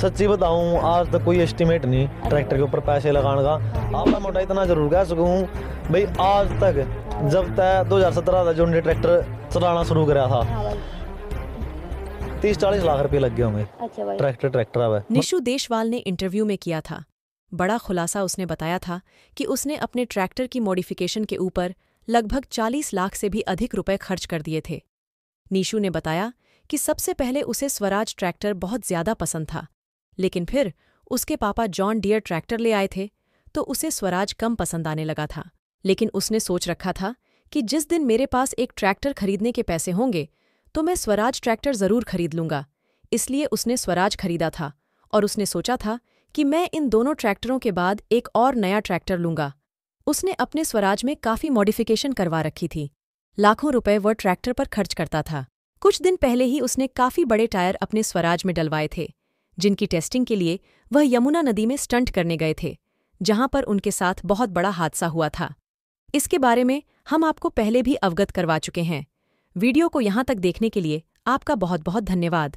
सच्ची बताऊँ आज तक कोई एस्टिमेट नहीं ट्रैक्टर के ऊपर पैसे लगाने का आप मोटा इतना जरूर कह सकूँ भाई आज तक जब तय दो हज़ार सत्रह जो उन्हें ट्रैक्टर चलाना शुरू कराया था तीस चालीस लाख रुपए लग गए होंगे अच्छा ट्रैक्टर ट्रैक्टर अब निशु देशवाल ने इंटरव्यू में किया था बड़ा खुलासा उसने बताया था कि उसने अपने ट्रैक्टर की मॉडिफिकेशन के ऊपर लगभग 40 लाख से भी अधिक रुपए खर्च कर दिए थे नीशू ने बताया कि सबसे पहले उसे स्वराज ट्रैक्टर बहुत ज्यादा पसंद था लेकिन फिर उसके पापा जॉन डियर ट्रैक्टर ले आए थे तो उसे स्वराज कम पसंद आने लगा था लेकिन उसने सोच रखा था कि जिस दिन मेरे पास एक ट्रैक्टर खरीदने के पैसे होंगे तो मैं स्वराज ट्रैक्टर ज़रूर खरीद लूंगा इसलिए उसने स्वराज खरीदा था और उसने सोचा था कि मैं इन दोनों ट्रैक्टरों के बाद एक और नया ट्रैक्टर लूंगा उसने अपने स्वराज में काफ़ी मॉडिफिकेशन करवा रखी थी लाखों रुपए वह ट्रैक्टर पर खर्च करता था कुछ दिन पहले ही उसने काफ़ी बड़े टायर अपने स्वराज में डलवाए थे जिनकी टेस्टिंग के लिए वह यमुना नदी में स्टंट करने गए थे जहां पर उनके साथ बहुत बड़ा हादसा हुआ था इसके बारे में हम आपको पहले भी अवगत करवा चुके हैं वीडियो को यहां तक देखने के लिए आपका बहुत बहुत धन्यवाद